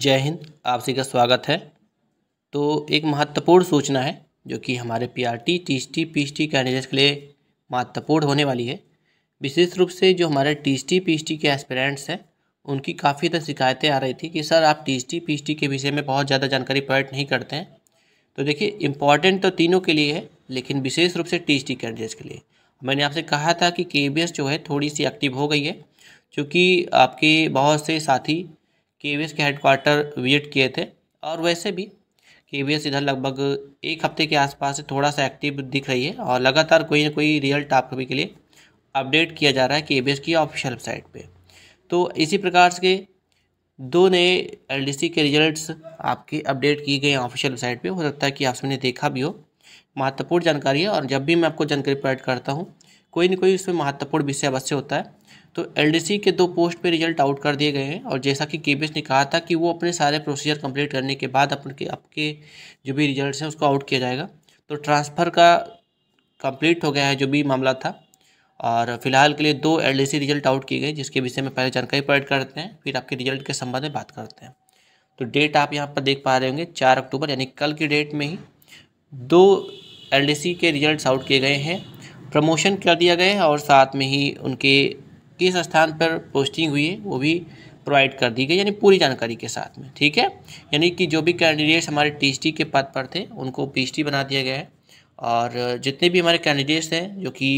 जय हिंद आप सभी का स्वागत है तो एक महत्वपूर्ण सूचना है जो कि हमारे P R T T S T P S T candidates के लिए महत्वपूर्ण होने वाली है विशेष रूप से जो हमारे T S T P S T के एस्पिरेंट्स हैं उनकी काफ़ी तरह शिकायतें आ रही थी कि सर आप T S T P S T के विषय में बहुत ज़्यादा जानकारी प्रोवाइड नहीं करते हैं तो देखिए इंपॉर्टेंट तो तीनों के लिए है लेकिन विशेष रूप से टी एस टी कैंडिडेट्स के लिए मैंने आपसे कहा था कि के बी एस जो है थोड़ी सी एक्टिव हो गई है चूँकि आपके बहुत से साथी के के हेडक्वार्टर विजिट किए थे और वैसे भी के इधर लगभग एक हफ्ते के आसपास से थोड़ा सा एक्टिव दिख रही है और लगातार कोई ना कोई रिजल्ट आप सभी के लिए अपडेट किया जा रहा है के की ऑफिशियल वेबसाइट पर तो इसी प्रकार से दो नए एल के रिजल्ट्स आपके अपडेट किए गए ऑफिशियल वेबसाइट पे हो सकता है कि आप सबने देखा भी हो महत्वपूर्ण जानकारी है और जब भी मैं आपको जानकारी प्रोवाइड करता हूँ कोई ना कोई उसमें महत्वपूर्ण विषय अवश्य होता है तो एलडीसी के दो पोस्ट पे रिजल्ट आउट कर दिए गए हैं और जैसा कि के ने कहा था कि वो अपने सारे प्रोसीजर कंप्लीट करने के बाद अपन के आपके जो भी रिजल्ट हैं उसको आउट किया जाएगा तो ट्रांसफ़र का कंप्लीट हो गया है जो भी मामला था और फिलहाल के लिए दो एल रिजल्ट आउट किए गए जिसके विषय में पहले जानकारी प्रोवाइड करते हैं फिर आपके रिजल्ट के संबंध में बात करते हैं तो डेट आप यहाँ पर देख पा रहे होंगे चार अक्टूबर यानी कल की डेट में ही दो एल के रिजल्ट आउट किए गए हैं प्रमोशन कर दिया गया है और साथ में ही उनके किस स्थान पर पोस्टिंग हुई है वो भी प्रोवाइड कर दी गई यानी पूरी जानकारी के साथ में ठीक है यानी कि जो भी कैंडिडेट्स हमारे टी के पद पर थे उनको पी बना दिया गया है और जितने भी हमारे कैंडिडेट्स हैं जो कि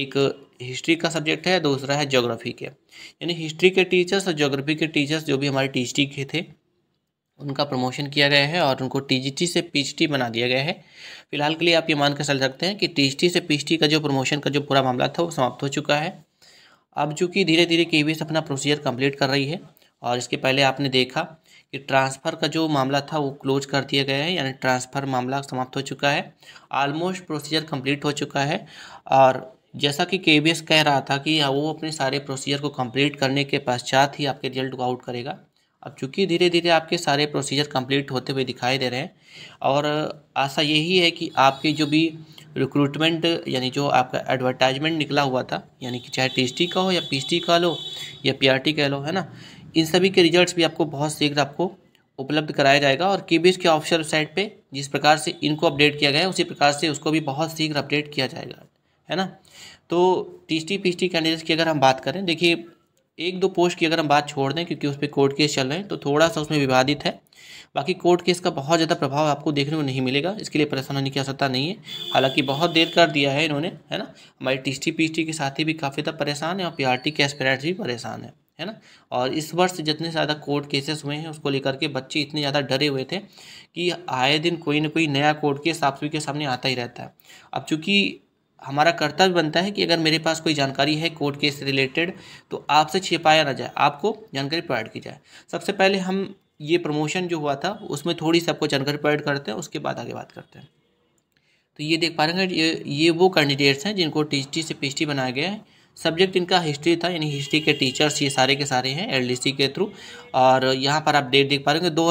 एक हिस्ट्री का सब्जेक्ट है दूसरा है ज्योग्राफी के यानी हिस्ट्री के टीचर्स और ज्योग्राफी के टीचर्स जो भी हमारे टी के थे उनका प्रमोशन किया गया है और उनको टी से पी बना दिया गया है फिलहाल के लिए आप ये मान कर चल सकते हैं कि टी से पी का जो प्रमोशन का जो पूरा मामला था वो समाप्त हो चुका है अब चूँकि धीरे धीरे के अपना प्रोसीजर कंप्लीट कर रही है और इसके पहले आपने देखा कि ट्रांसफ़र का जो मामला था वो क्लोज कर दिया गया है यानी ट्रांसफ़र मामला समाप्त हो चुका है आलमोस्ट प्रोसीजर कंप्लीट हो चुका है और जैसा कि के कह रहा था कि हाँ, वो अपने सारे प्रोसीजर को कंप्लीट करने के पश्चात ही आपके रिजल्ट को आउट करेगा अब चूँकि धीरे धीरे आपके सारे प्रोसीजर कंप्लीट होते हुए दिखाई दे रहे हैं और आशा यही है कि आपके जो भी रिक्रूटमेंट यानी जो आपका एडवर्टाइजमेंट निकला हुआ था यानी कि चाहे टी का हो या पी का लो या पी कह लो है ना इन सभी के रिजल्ट्स भी आपको बहुत शीघ्र आपको उपलब्ध कराया जाएगा और के के ऑफिशियल वेबसाइट पे जिस प्रकार से इनको अपडेट किया गया है उसी प्रकार से उसको भी बहुत शीघ्र अपडेट किया जाएगा है ना तो टी एस टी कैंडिडेट्स की अगर हम बात करें देखिए एक दो पोस्ट की अगर हम बात छोड़ दें क्योंकि उस पर कोर्ट केस चल रहे हैं तो थोड़ा सा उसमें विवादित है बाकी कोर्ट केस का बहुत ज़्यादा प्रभाव आपको देखने को नहीं मिलेगा इसके लिए परेशान होने की आवश्यकता नहीं है हालांकि बहुत देर कर दिया है इन्होंने है ना हमारे टी टी के साथी भी काफ़ी ज़्यादा परेशान है और पी के एस्पेरेंट्स भी परेशान है है ना और इस वर्ष जितने ज़्यादा कोर्ट केसेस हुए हैं उसको लेकर के बच्चे इतने ज़्यादा डरे हुए थे कि आए दिन कोई ना कोई नया कोर्ट केस आप सभी के सामने आता ही रहता है अब चूँकि हमारा कर्तव्य बनता है कि अगर मेरे पास कोई जानकारी है कोर्ट केस से रिलेटेड तो आपसे छिपाया ना जाए आपको जानकारी प्रोवाइड की जाए सबसे पहले हम ये प्रमोशन जो हुआ था उसमें थोड़ी सी आपको जानकारी प्रोवाइड करते हैं उसके बाद आगे बात करते हैं तो ये देख पा रहे हैं ये ये वो कैंडिडेट्स हैं जिनको टी से पी बनाया गया है सब्जेक्ट इनका हिस्ट्री था यानी हिस्ट्री के टीचर्स ये सारे के सारे हैं एल के थ्रू और यहाँ पर आप डेट देख पा रहे हैं दो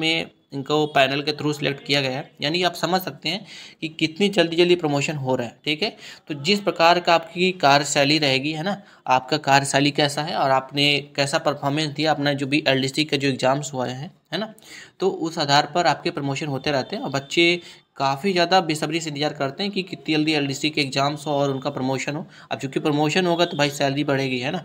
में इनको पैनल के थ्रू सिलेक्ट किया गया है यानी आप समझ सकते हैं कि कितनी जल्दी जल्दी प्रमोशन हो रहा है ठीक है तो जिस प्रकार का आपकी कार्यशैली रहेगी है ना आपका कार्यशैली कैसा है और आपने कैसा परफॉर्मेंस दिया अपना जो भी एल का जो एग्ज़ाम्स हुआ है है ना तो उस आधार पर आपके प्रमोशन होते रहते हैं और बच्चे काफ़ी ज़्यादा बेसब्री से इंतजार करते हैं कि कितनी जल्दी एल के एग्ज़ाम्स हो और उनका प्रमोशन हो अब चूँकि प्रमोशन होगा तो भाई सैलरी बढ़ेगी है ना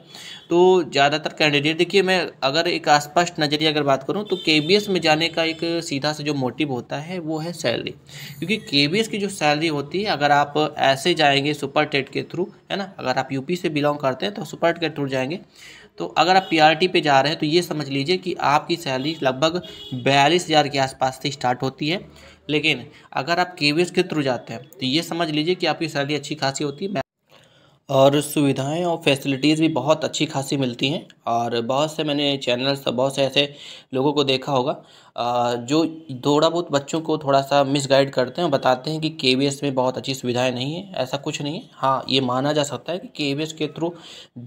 तो ज़्यादातर कैंडिडेट देखिए मैं अगर एक स्पष्ट नज़रिया अगर बात करूँ तो के में जाने का एक सीधा सा जो मोटिव होता है वो है सैलरी क्योंकि के की जो सैलरी होती है अगर आप ऐसे जाएंगे सुपर टेट के थ्रू है ना अगर आप यूपी से बिलोंग करते हैं तो सुपर टेट के थ्रू जाएंगे तो अगर आप पीआरटी पे जा रहे हैं तो ये समझ लीजिए कि आपकी सैलरी लगभग बयालीस हज़ार के आसपास से स्टार्ट होती है लेकिन अगर आप के के थ्रू जाते हैं तो ये समझ लीजिए कि आपकी सैलरी अच्छी खासी होती है और सुविधाएं और फैसिलिटीज़ भी बहुत अच्छी खासी मिलती हैं और बहुत से मैंने चैनल्स बहुत से ऐसे लोगों को देखा होगा जो थोड़ा बहुत बच्चों को थोड़ा सा मिसगाइड करते हैं और बताते हैं कि के में बहुत अच्छी सुविधाएं नहीं है ऐसा कुछ नहीं है हाँ ये माना जा सकता है कि के के थ्रू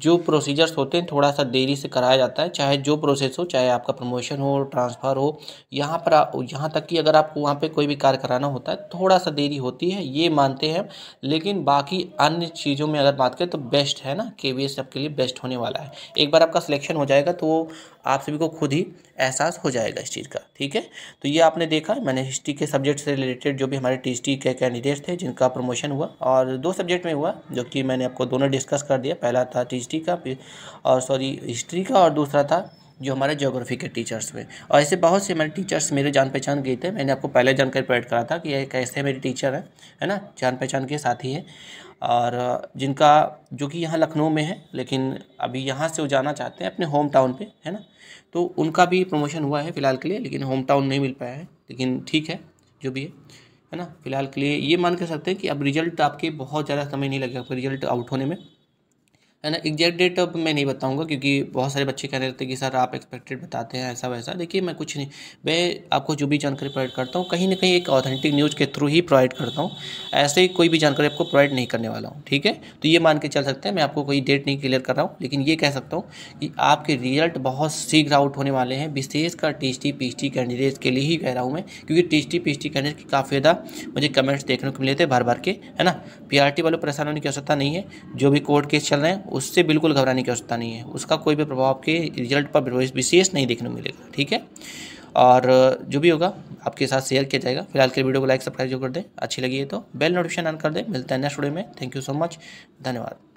जो प्रोसीजर्स होते हैं थोड़ा सा देरी से कराया जाता है चाहे जो प्रोसेस हो चाहे आपका प्रमोशन हो ट्रांसफ़र हो यहाँ पर यहाँ तक कि अगर आपको वहाँ पर कोई भी कार्य कराना होता है थोड़ा सा देरी होती है ये मानते हैं लेकिन बाकी अन्य चीज़ों में अगर बात करें तो बेस्ट है ना के आपके लिए बेस्ट होने वाला है एक बार आपका सिलेक्शन हो जाएगा तो वो आप सभी को खुद ही एहसास हो जाएगा इस चीज़ का ठीक है तो ये आपने देखा मैंने हिस्ट्री के सब्जेक्ट से रिलेटेड जो भी हमारे टी के कैंडिडेट थे जिनका प्रमोशन हुआ और दो सब्जेक्ट में हुआ जो कि मैंने आपको दोनों डिस्कस कर दिया पहला था टी का और सॉरी हिस्ट्री का और दूसरा था जो हमारे ज्योग्राफी के टीचर्स में और ऐसे बहुत से हमारे टीचर्स मेरे जान पहचान गए थे मैंने आपको पहले जानकारी प्रोवाइड करा था कि ये कैसे मेरे टीचर हैं है ना जान पहचान के साथ ही है और जिनका जो कि यहाँ लखनऊ में है लेकिन अभी यहाँ से वो जाना चाहते हैं अपने होम टाउन पे है ना तो उनका भी प्रमोशन हुआ है फ़िलहाल के लिए लेकिन होम टाउन नहीं मिल पाया है लेकिन ठीक है जो भी है है ना फ़िलहाल के लिए ये मान कर सकते हैं कि अब रिज़ल्ट आपके बहुत ज़्यादा समय नहीं लगेगा रिज़ल्ट आउट होने में है ना एग्जैक्ट डेट अब मैं नहीं बताऊंगा क्योंकि बहुत सारे बच्चे कह रहे थे कि सर आप एक्सपेक्टेड बताते हैं ऐसा वैसा देखिए मैं कुछ नहीं मैं आपको जो भी जानकारी प्रोवाइड करता हूँ कहीं ना कहीं एक ऑथेंटिक न्यूज़ के थ्रू ही प्रोवाइड करता हूँ ऐसे ही कोई भी जानकारी आपको प्रोवाइड नहीं करने वाला हूँ ठीक है तो ये मान के चल सकते हैं मैं आपको कोई डेट नहीं क्लियर कर रहा हूँ लेकिन ये कह सकता हूँ कि आपके रिजल्ट बहुत शीघ्र आउट होने वाले हैं विशेषकर टी एस टी कैंडिडेट के लिए ही कह रहा हूँ मैं क्योंकि टी एस टी कैंडिडेट की काफ़ी ज़्यादा मुझे कमेंट्स देखने को मिले थे बार बार के है ना पी आर टी वालों परेशान होने की आवश्यकता नहीं है जो भी कोर्ट केस चल रहे हैं उससे बिल्कुल घबराने की आवश्यकता नहीं है उसका कोई भी प्रभाव आपके रिजल्ट पर विशेष नहीं देखने को मिलेगा ठीक है और जो भी होगा आपके साथ शेयर किया जाएगा फिलहाल के वीडियो को लाइक सब्सक्राइब जो कर दें अच्छी लगी है तो बेल नोटिफिकेशन ऑन कर दें मिलता है नेक्स्ट वीडियो में थैंक यू सो मच धन्यवाद